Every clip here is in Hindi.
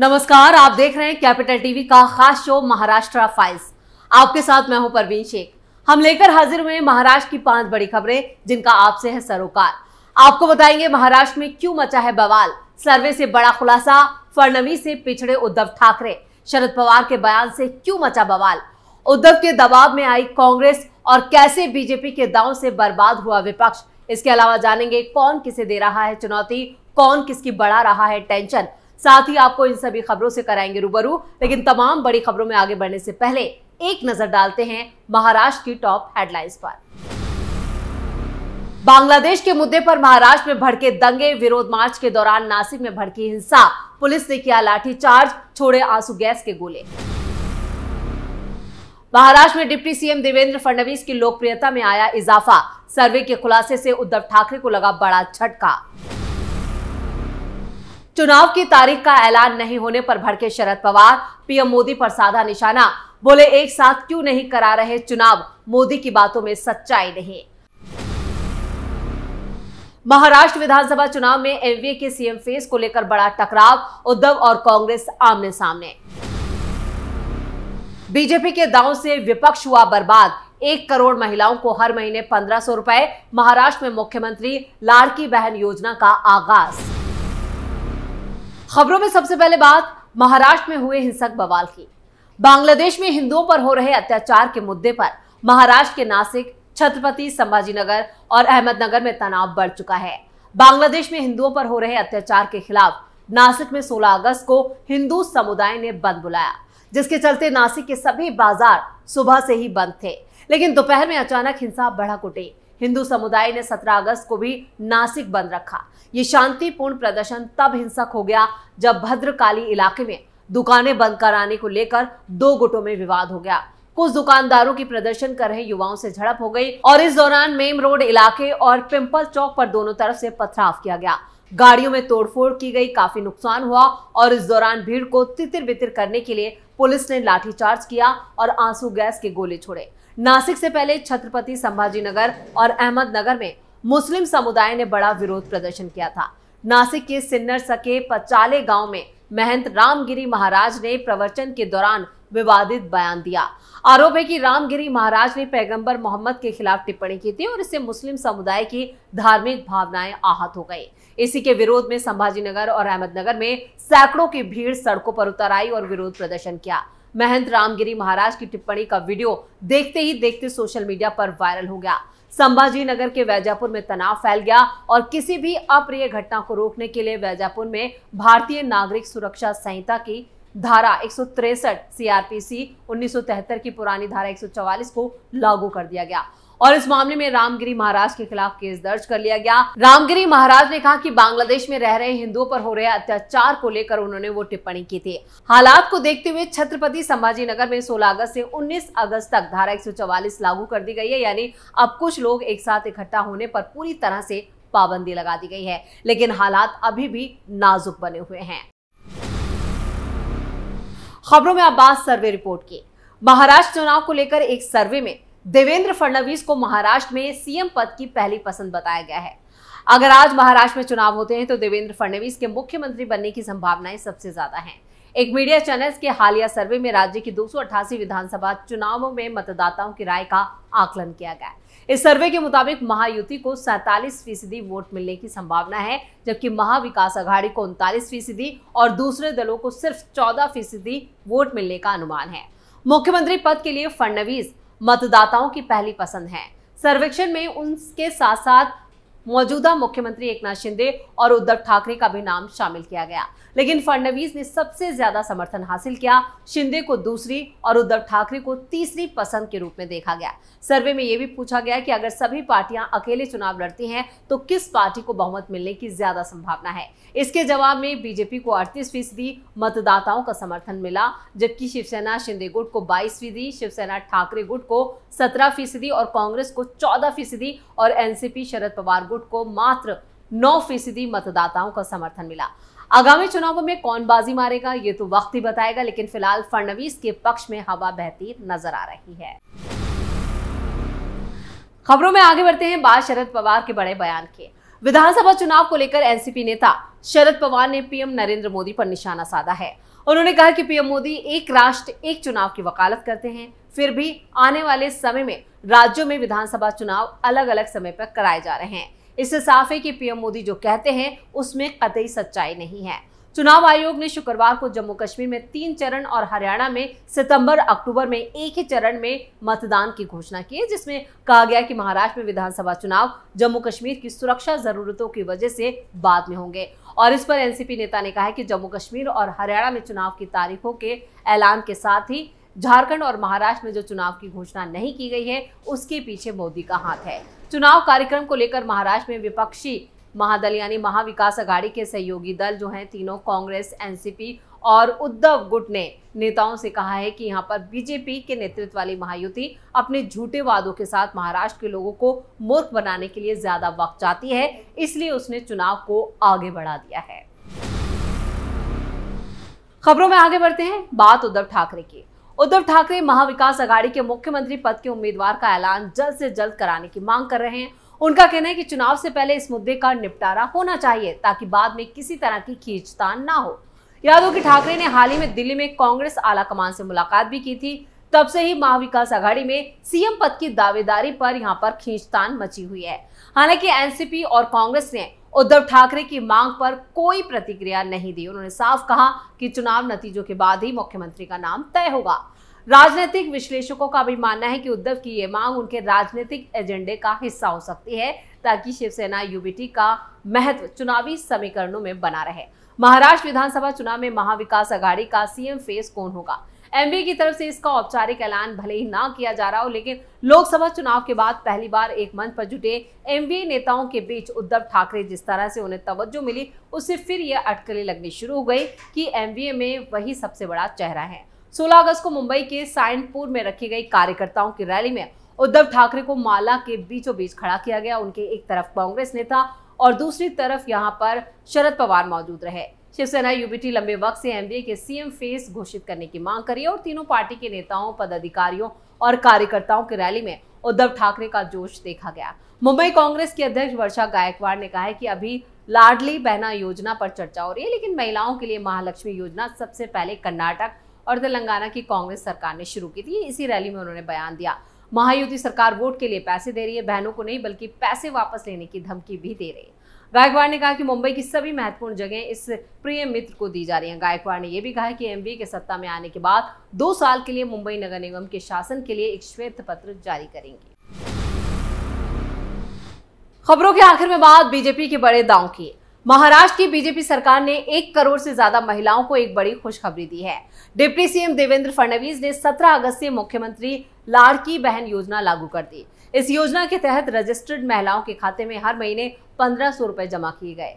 नमस्कार आप देख रहे हैं कैपिटल टीवी का खास शो महाराष्ट्र फाइल्स आपके साथ मैं हूं परवीन शेख हम लेकर हाजिर हुए महाराष्ट्र की पांच बड़ी खबरें जिनका आपसे है सरोकार आपको बताएंगे महाराष्ट्र में क्यों मचा है बवाल सर्वे से बड़ा खुलासा फडनवीस से पिछड़े उद्धव ठाकरे शरद पवार के बयान से क्यों मचा बवाल उद्धव के दबाव में आई कांग्रेस और कैसे बीजेपी के दाव से बर्बाद हुआ विपक्ष इसके अलावा जानेंगे कौन किसे दे रहा है चुनौती कौन किसकी बढ़ा रहा है टेंशन साथ ही आपको इन सभी खबरों से कराएंगे रूबरू लेकिन तमाम बड़ी खबरों में आगे बढ़ने से पहले एक नजर डालते हैं महाराष्ट्र की टॉप हेडलाइंस पर बांग्लादेश के मुद्दे पर महाराष्ट्र में भड़के दंगे विरोध मार्च के दौरान नासिक में भड़की हिंसा पुलिस ने किया लाठीचार्ज छोड़े आंसू गैस के गोले महाराष्ट्र में डिप्टी सीएम देवेंद्र फडणवीस की लोकप्रियता में आया इजाफा सर्वे के खुलासे से उद्धव ठाकरे को लगा बड़ा झटका चुनाव की तारीख का ऐलान नहीं होने पर भड़के शरद पवार पीएम मोदी पर साधा निशाना बोले एक साथ क्यों नहीं करा रहे चुनाव मोदी की बातों में सच्चाई नहीं महाराष्ट्र विधानसभा चुनाव में एनवीए के सीएम फेस को लेकर बड़ा टकराव उद्धव और कांग्रेस आमने सामने बीजेपी के दांव से विपक्ष हुआ बर्बाद एक करोड़ महिलाओं को हर महीने पंद्रह सौ रुपए महाराष्ट्र में मुख्यमंत्री लाड़की बहन योजना का आगाज खबरों में सबसे पहले बात महाराष्ट्र में हुए हिंसक बवाल की बांग्लादेश में हिंदुओं पर हो रहे अत्याचार के मुद्दे पर महाराष्ट्र के नासिक छत्रपति संभाजीनगर और अहमदनगर में तनाव बढ़ चुका है बांग्लादेश में हिंदुओं पर हो रहे अत्याचार के खिलाफ नासिक में 16 अगस्त को हिंदू समुदाय ने बंद बुलाया जिसके चलते नासिक के सभी बाजार सुबह से ही बंद थे लेकिन दोपहर में अचानक हिंसा बढ़क उठी हिंदू समुदाय ने 17 अगस्त को भी नासिक बंद रखा ये शांतिपूर्ण प्रदर्शन तब हिंसक हो गया जब भद्रकाली इलाके में दुकानें बंद कराने को लेकर दो गुटों में विवाद हो गया कुछ दुकानदारों की प्रदर्शन कर रहे युवाओं से झड़प हो गई और इस दौरान मेम रोड इलाके और पिंपल चौक पर दोनों तरफ से पथराव किया गया गाड़ियों में तोड़फोड़ की गई काफी नुकसान हुआ और इस दौरान भीड़ को तितिर बितिर करने के लिए पुलिस ने लाठीचार्ज किया और आंसू गैस के गोले छोड़े नासिक से पहले छत्रपति संभाजी नगर और अहमदनगर में मुस्लिम समुदाय ने बड़ा विरोध प्रदर्शन किया था नासिक के सिन्नर सके पचाले गांव में महंत रामगिरी महाराज ने प्रवचन के दौरान विवादित बयान दिया आरोप है कि रामगिरी महाराज ने पैगंबर मोहम्मद के खिलाफ टिप्पणी की थी और इससे मुस्लिम समुदाय की धार्मिक भावनाएं आहत हो गई इसी के विरोध में संभाजीनगर और अहमदनगर में सैकड़ों की भीड़ सड़कों पर उतर आई और विरोध प्रदर्शन किया महंत रामगिरी महाराज की टिप्पणी का वीडियो देखते ही देखते सोशल मीडिया पर वायरल हो गया संभाजी नगर के वैजापुर में तनाव फैल गया और किसी भी अप्रिय घटना को रोकने के लिए वैजापुर में भारतीय नागरिक सुरक्षा संहिता की धारा एक सीआरपीसी 1973 की पुरानी धारा एक को लागू कर दिया गया और इस मामले में रामगिरी महाराज के खिलाफ केस दर्ज कर लिया गया रामगिरी महाराज ने कहा कि बांग्लादेश में रह रहे हिंदुओं पर हो रहे अत्याचार को लेकर उन्होंने वो टिप्पणी की थी हालात को देखते हुए छत्रपति संभाजी नगर में 16 अगस्त से 19 अगस्त तक धारा 144 लागू कर दी गई है यानी अब कुछ लोग एक साथ इकट्ठा होने पर पूरी तरह से पाबंदी लगा दी गई है लेकिन हालात अभी भी नाजुक बने हुए हैं खबरों में बात सर्वे रिपोर्ट की महाराष्ट्र चुनाव को लेकर एक सर्वे में देवेंद्र फडणवीस को महाराष्ट्र में सीएम पद की पहली पसंद बताया गया है अगर आज महाराष्ट्र में चुनाव होते हैं तो देवेंद्र फडणवीस के मुख्यमंत्री बनने की संभावनाएं सबसे ज्यादा हैं एक मीडिया चैनल के हालिया सर्वे में राज्य की दो विधानसभा चुनावों में मतदाताओं की राय का आकलन किया गया इस सर्वे के मुताबिक महायुति को सैतालीस फीसदी वोट मिलने की संभावना है जबकि महाविकास अघाड़ी को उनतालीस फीसदी और दूसरे दलों को सिर्फ चौदह फीसदी वोट मिलने का अनुमान है मुख्यमंत्री पद के लिए फडणवीस मतदाताओं की पहली पसंद है सर्वेक्षण में उनके साथ साथ मौजूदा मुख्यमंत्री एकनाथ शिंदे और उद्धव ठाकरे का भी नाम शामिल किया गया लेकिन फडणवीस ने सबसे ज्यादा समर्थन हासिल किया शिंदे को दूसरी और उद्धव ठाकरे को तीसरी पसंद के रूप में देखा गया सर्वे में यह भी पूछा गया कि अगर सभी पार्टियां अकेले चुनाव लड़ती हैं तो किस पार्टी को बहुमत मिलने की ज्यादा संभावना है इसके जवाब में बीजेपी को अड़तीस फीसदी मतदाताओं का समर्थन मिला जबकि शिवसेना शिंदे गुट को बाईस फीसदी शिवसेना ठाकरे गुट को सत्रह फीसदी और कांग्रेस को चौदह फीसदी और एनसीपी शरद पवार गुट गुट को मात्र नौ फीसदी मतदाताओं का समर्थन मिला आगामी चुनावों में कौन बाजी मारेगा ये तो वक्त ही बताएगा लेकिन फिलहाल फडणवीस के पक्ष में हवा बहती नजर आ रही है खबरों में आगे बढ़ते हैं बात शरद पवार के बड़े बयान के विधानसभा चुनाव को लेकर एनसीपी नेता शरद पवार ने पीएम नरेंद्र मोदी पर निशाना साधा है उन्होंने कहा कि पीएम मोदी एक राष्ट्र एक चुनाव की वकालत करते हैं फिर भी आने वाले समय में राज्यों में विधानसभा चुनाव अलग अलग समय पर कराए जा रहे हैं इससे साफ है कि पीएम मोदी जो कहते हैं उसमें कतई सच्चाई नहीं है चुनाव आयोग ने शुक्रवार को जम्मू कश्मीर में तीन चरण और हरियाणा में सितंबर अक्टूबर में एक ही चरण में मतदान की घोषणा की है जिसमें कहा गया कि महाराष्ट्र में विधानसभा चुनाव जम्मू कश्मीर की सुरक्षा जरूरतों की वजह से बाद में होंगे और इस पर एनसीपी नेता ने कहा है कि जम्मू कश्मीर और हरियाणा में चुनाव की तारीखों के ऐलान के साथ ही झारखंड और महाराष्ट्र में जो चुनाव की घोषणा नहीं की गई है उसके पीछे मोदी का हाथ है चुनाव कार्यक्रम को लेकर महाराष्ट्र में विपक्षी महादल यानी महाविकास अघाड़ी के सहयोगी दल जो हैं तीनों कांग्रेस एनसीपी और उद्धव गुट ने नेताओं से कहा है कि यहाँ पर बीजेपी के नेतृत्व वाली महायुति अपने झूठे वादों के साथ महाराष्ट्र के लोगों को मूर्ख बनाने के लिए ज्यादा वक्त चाहती है इसलिए उसने चुनाव को आगे बढ़ा दिया है खबरों में आगे बढ़ते हैं बात उद्धव ठाकरे की उद्धव ठाकरे महाविकास आघाड़ी के मुख्यमंत्री पद के उम्मीदवार का ऐलान जल्द से जल्द कराने की मांग कर रहे हैं उनका कहना है कि चुनाव से पहले इस मुद्दे का निपटारा होना चाहिए ताकि बाद में किसी तरह की खींचतान ना हो यादव की ठाकरे ने हाल ही में दिल्ली में कांग्रेस आला कमान से मुलाकात भी की थी तब से ही महाविकास आघाड़ी में सीएम पद की दावेदारी पर यहाँ पर खींचतान मची हुई है हालांकि एनसीपी और कांग्रेस ने उद्धव ठाकरे की मांग पर कोई प्रतिक्रिया नहीं दी उन्होंने साफ कहा कि चुनाव नतीजों के बाद ही मुख्यमंत्री का नाम तय होगा राजनीतिक विश्लेषकों का भी मानना है कि उद्धव की ये मांग उनके राजनीतिक एजेंडे का हिस्सा हो सकती है ताकि शिवसेना यूबीटी का महत्व चुनावी समीकरणों में बना रहे महाराष्ट्र विधानसभा चुनाव में महाविकास अघाड़ी का सीएम फेस कौन होगा एमबीए की तरफ से इसका औपचारिक ऐलान भले ही ना किया जा रहा हो लेकिन लोकसभा चुनाव के बाद पहली बार एक मंच पर जुटे एमबीए नेताओं के बीच उद्धव ठाकरे जिस तरह से उन्हें तवज्जो मिली उससे फिर यह अटकलें लगनी शुरू हो गई कि एमबीए में वही सबसे बड़ा चेहरा है 16 अगस्त को मुंबई के साइनपुर में रखी गई कार्यकर्ताओं की रैली में उद्धव ठाकरे को माला के बीचों बीच खड़ा किया गया उनके एक तरफ कांग्रेस नेता और दूसरी तरफ यहाँ पर शरद पवार मौजूद रहे शिवसेना यूबीटी लंबे वक्त से एनडीए के सीएम फेस घोषित करने की मांग करी और तीनों पार्टी के नेताओं पदाधिकारियों और कार्यकर्ताओं की रैली में उद्धव ठाकरे का जोश देखा गया मुंबई कांग्रेस की अध्यक्ष वर्षा गायकवाड़ ने कहा है कि अभी लाडली बहना योजना पर चर्चा हो रही है लेकिन महिलाओं के लिए महालक्ष्मी योजना सबसे पहले कर्नाटक और तेलंगाना की कांग्रेस सरकार ने शुरू की थी इसी रैली में उन्होंने बयान दिया महायुति सरकार वोट के लिए पैसे दे रही है बहनों को नहीं बल्कि पैसे वापस लेने की धमकी भी दे रही है गायकवाड़ ने कहा कि मुंबई की सभी महत्वपूर्ण जगह इस प्रिय मित्र को दी जा रही हैं गायकवाड़ ने यह भी कहा कि एमबी के सत्ता में आने के बाद दो साल के लिए मुंबई नगर निगम के शासन के लिए एक श्वेत पत्र जारी करेंगे खबरों के आखिर में बात बीजेपी के बड़े दांव की महाराष्ट्र की बीजेपी सरकार ने एक करोड़ से ज्यादा महिलाओं को एक बड़ी खुशखबरी दी है डिप्टी सीएम देवेंद्र फडणवीस ने 17 अगस्त से मुख्यमंत्री लाड़की बहन योजना लागू कर दी इस योजना के तहत रजिस्टर्ड महिलाओं के खाते में हर महीने पंद्रह सौ रुपए जमा किए गए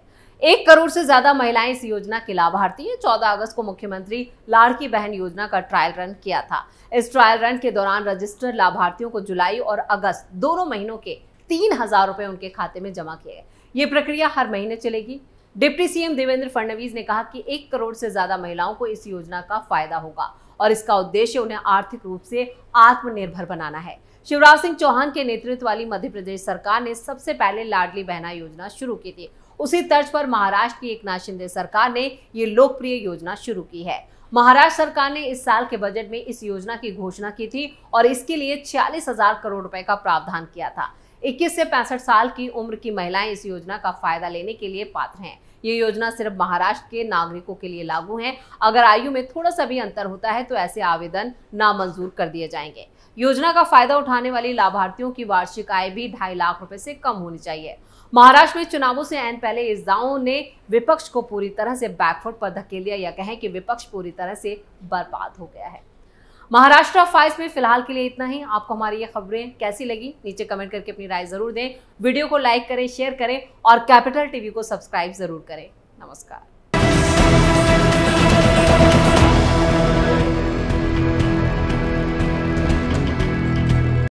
एक करोड़ से ज्यादा महिलाएं इस योजना की लाभार्थी हैं 14 अगस्त को मुख्यमंत्री लाड़की बहन योजना का ट्रायल रन किया था इस ट्रायल रन के दौरान रजिस्टर्ड लाभार्थियों को जुलाई और अगस्त दोनों महीनों के तीन हजार रुपए उनके खाते में जमा किए गए ये प्रक्रिया हर महीने चलेगी डिप्टी सीएम देवेंद्र फडणवीस ने कहा कि एक करोड़ से ज्यादा महिलाओं को इस योजना का फायदा होगा और इसका उद्देश्य उन्हें आर्थिक रूप से आत्मनिर्भर बनाना है शिवराज सिंह चौहान के नेतृत्व वाली मध्य प्रदेश सरकार ने सबसे पहले लाडली बहना योजना शुरू की थी उसी तर्ज पर महाराष्ट्र की एक शिंदे सरकार ने ये लोकप्रिय योजना शुरू की है महाराष्ट्र सरकार ने इस साल के बजट में इस योजना की घोषणा की थी और इसके लिए छियालीस हजार करोड़ रुपए का प्रावधान किया था 21 से पैंसठ साल की उम्र की महिलाएं इस योजना का फायदा लेने के लिए पात्र हैं ये योजना सिर्फ महाराष्ट्र के नागरिकों के लिए लागू है अगर आयु में थोड़ा सा भी अंतर होता है तो ऐसे आवेदन नामंजूर कर दिए जाएंगे योजना का फायदा उठाने वाली लाभार्थियों की वार्षिक आय भी ढाई लाख रुपए से कम होनी चाहिए महाराष्ट्र में चुनावों से एन पहले इस दाओ ने विपक्ष को पूरी तरह से बैकफुट पर धकेल दिया या कहें कि विपक्ष पूरी तरह से बर्बाद हो गया है महाराष्ट्र फाइल्स में फिलहाल के लिए इतना ही आपको हमारी ये खबरें कैसी लगी नीचे कमेंट करके अपनी राय जरूर दें वीडियो को लाइक करें शेयर करें और कैपिटल टीवी को सब्सक्राइब जरूर करें नमस्कार